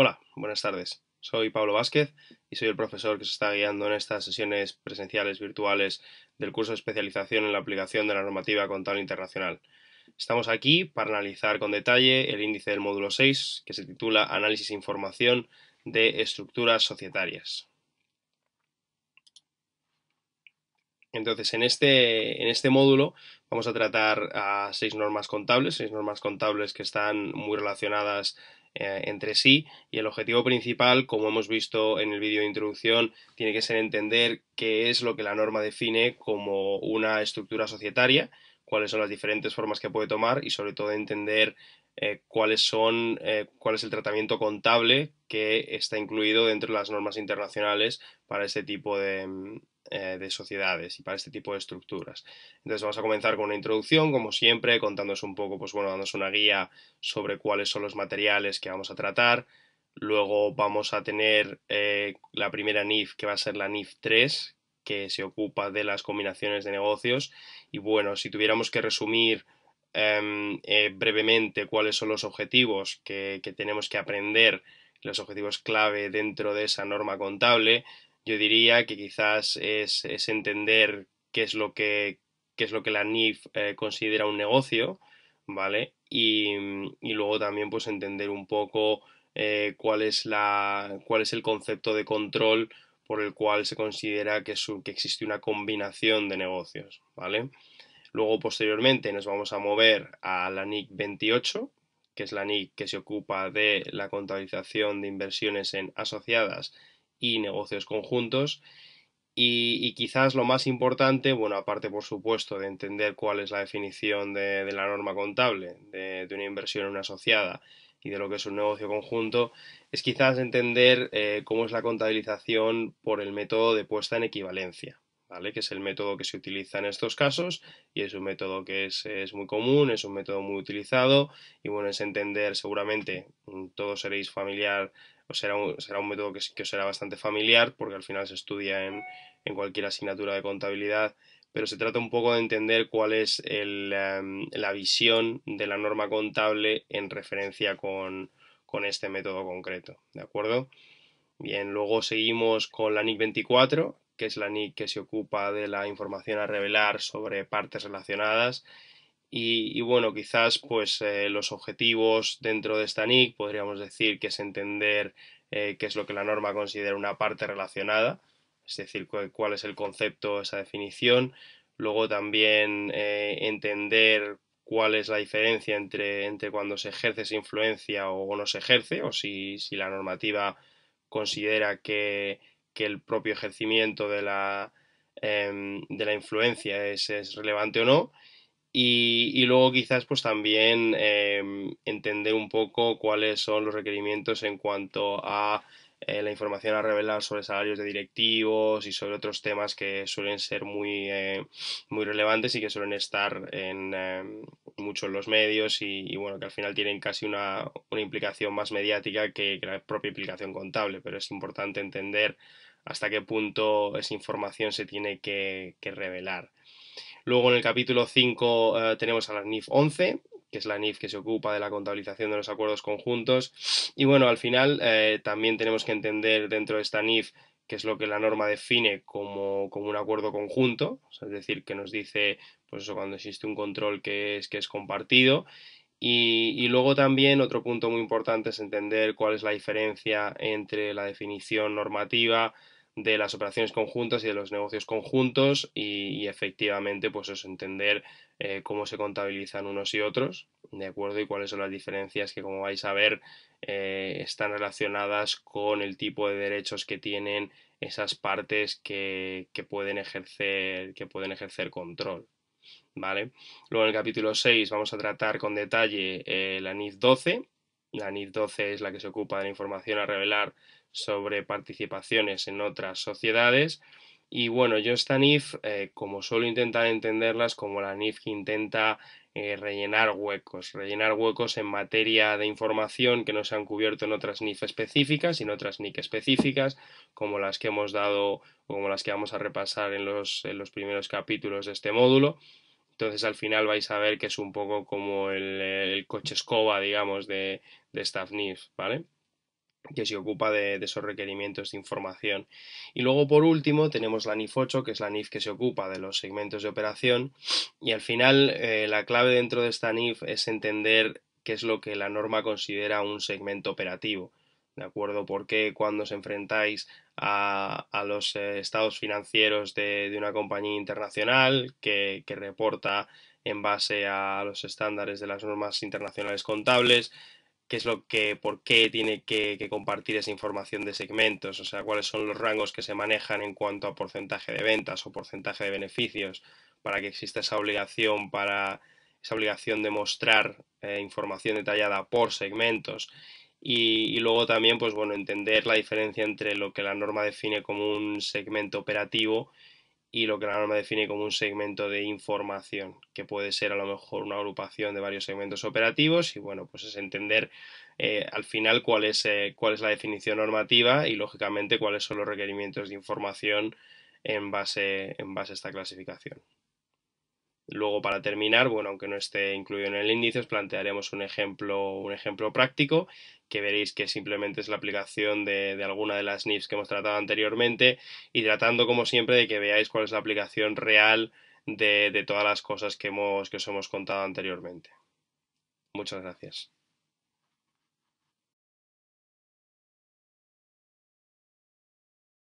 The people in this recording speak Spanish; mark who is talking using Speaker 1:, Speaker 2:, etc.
Speaker 1: Hola, buenas tardes. Soy Pablo Vázquez y soy el profesor que se está guiando en estas sesiones presenciales virtuales del curso de especialización en la aplicación de la normativa contable internacional. Estamos aquí para analizar con detalle el índice del módulo 6, que se titula Análisis e información de estructuras societarias. Entonces, en este, en este módulo vamos a tratar a seis normas contables, seis normas contables que están muy relacionadas eh, entre sí y el objetivo principal, como hemos visto en el vídeo de introducción, tiene que ser entender qué es lo que la norma define como una estructura societaria, cuáles son las diferentes formas que puede tomar y sobre todo entender eh, cuáles son, eh, cuál es el tratamiento contable que está incluido dentro de las normas internacionales para este tipo de, mm, eh, de, sociedades y para este tipo de estructuras. Entonces vamos a comenzar con una introducción, como siempre, contándonos un poco, pues bueno, dándonos una guía sobre cuáles son los materiales que vamos a tratar. Luego vamos a tener la primera NIF, que va a ser la NIF 3, que se ocupa de las combinaciones de negocios. Y bueno, si tuviéramos que resumir Em, eh, brevemente cuáles son los objetivos que, tenemos que aprender, los objetivos clave dentro de esa norma contable, yo diría que quizás es, entender qué es lo que, es lo que la NIF eh, considera un negocio, ¿vale? Y, luego también pues entender un poco eh, cuál, es la, cuál es el concepto de control por el cual se considera que existe una combinación de negocios, ¿vale? Luego, posteriormente, nos vamos a mover a la NIC 28, que es la NIC que se ocupa de la contabilización de inversiones en asociadas y negocios conjuntos. Y, quizás lo más importante, bueno, aparte por supuesto de entender cuál es la definición de, la norma contable de, una inversión en una asociada y de lo que es un negocio conjunto, es quizás entender eh, cómo es la contabilización por el método de puesta en equivalencia. Que es el método que se utiliza en estos casos y es un método que es, muy común, es un método muy utilizado y bueno, es entender seguramente, mm, todos seréis familiar, o será un, será un método que, os será bastante familiar porque al final se estudia en, cualquier asignatura de contabilidad pero se trata un poco de entender cuál es em, la, visión de la norma contable en referencia con, con, este método concreto, ¿de acuerdo? Bien, luego seguimos con la NIC 24, que es la NIC que se ocupa de la información a revelar sobre partes relacionadas. Y, bueno, quizás pues eh, los objetivos dentro de esta NIC podríamos decir que es entender eh, qué es lo que la norma considera una parte relacionada, es decir, cuál es el concepto, esa definición. Luego también eh, entender cuál es la diferencia entre, entre cuando se ejerce esa influencia o no se ejerce, o si, si la normativa considera que, que el propio ejercimiento de la, em, de la influencia es relevante o no y, luego quizás pues también em, entender un poco cuáles son los requerimientos en cuanto a eh, la información a revelar sobre salarios de directivos y sobre otros temas que suelen ser muy, eh, muy relevantes y que suelen estar en em, muchos en los medios y, bueno, que al final tienen casi una, implicación más mediática que, que la propia implicación contable, pero es importante entender hasta qué punto esa información se tiene que revelar. Luego en el capítulo 5 eh, tenemos a la NIF 11, que es la NIF que se ocupa de la contabilización de los acuerdos conjuntos. Y bueno, al final eh, también tenemos que entender dentro de esta NIF qué es lo que la norma define como, un acuerdo conjunto, es decir, que nos dice, pues cuando existe un control que es, compartido. y, luego también otro punto muy importante es entender cuál es la diferencia entre la definición normativa de las operaciones conjuntas y de los negocios conjuntos y, efectivamente pues es entender eh, cómo se contabilizan unos y otros, ¿de acuerdo? Y cuáles son las diferencias que como vais a ver eh, están relacionadas con el tipo de derechos que tienen esas partes que, pueden, ejercer, que pueden ejercer control. ¿Vale? Luego en el capítulo 6 vamos a tratar con detalle eh, la NIF 12, la NIF 12 es la que se ocupa de la información a revelar sobre participaciones en otras sociedades. Y bueno, yo esta NIF, eh, como suelo intentar entenderlas, como la NIF que intenta eh, rellenar huecos, rellenar huecos en materia de información que no se han cubierto en otras NIF específicas y en otras NIC específicas, como las que hemos dado, o como las que vamos a repasar en los primeros capítulos de este módulo. Entonces al final vais a ver que es un poco como el, coche escoba, digamos, de, de NIF, ¿vale? que se ocupa de, esos requerimientos de información. Y luego, por último, tenemos la NIF 8, que es la NIF que se ocupa de los segmentos de operación. Y al final, eh, la clave dentro de esta NIF es entender qué es lo que la norma considera un segmento operativo. ¿de acuerdo? Porque cuando os enfrentáis a, los eh, estados financieros de, una compañía internacional que, reporta en base a los estándares de las normas internacionales contables, qué es lo que, por qué tiene que, compartir esa información de segmentos, o sea, cuáles son los rangos que se manejan en cuanto a porcentaje de ventas o porcentaje de beneficios, para que exista esa obligación para esa obligación de mostrar eh, información detallada por segmentos y, luego también, pues bueno, entender la diferencia entre lo que la norma define como un segmento operativo y lo que la norma define como un segmento de información, que puede ser a lo mejor una agrupación de varios segmentos operativos y bueno, pues es entender eh, al final cuál es, eh, cuál es la definición normativa y lógicamente cuáles son los requerimientos de información en base a esta clasificación. Luego, para terminar, bueno, aunque no esté incluido en el índice, os plantearemos un ejemplo, práctico, que veréis que simplemente es la aplicación de, alguna de las NIFs que hemos tratado anteriormente, y tratando, como siempre, de que veáis cuál es la aplicación real de, de todas las cosas que, hemos, que os hemos contado anteriormente. Muchas gracias.